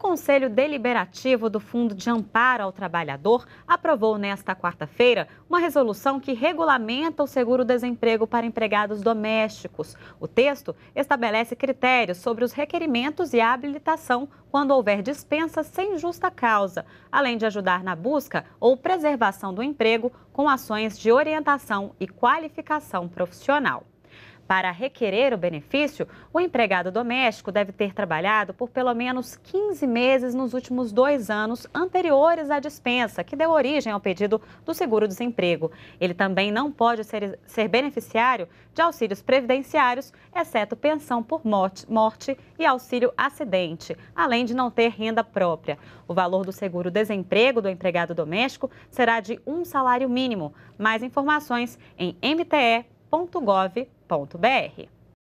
Conselho Deliberativo do Fundo de Amparo ao Trabalhador aprovou nesta quarta-feira uma resolução que regulamenta o seguro-desemprego para empregados domésticos. O texto estabelece critérios sobre os requerimentos e a habilitação quando houver dispensa sem justa causa, além de ajudar na busca ou preservação do emprego com ações de orientação e qualificação profissional. Para requerer o benefício, o empregado doméstico deve ter trabalhado por pelo menos 15 meses nos últimos dois anos anteriores à dispensa, que deu origem ao pedido do seguro-desemprego. Ele também não pode ser, ser beneficiário de auxílios previdenciários, exceto pensão por morte, morte e auxílio acidente, além de não ter renda própria. O valor do seguro-desemprego do empregado doméstico será de um salário mínimo. Mais informações em mte.com www.gov.br.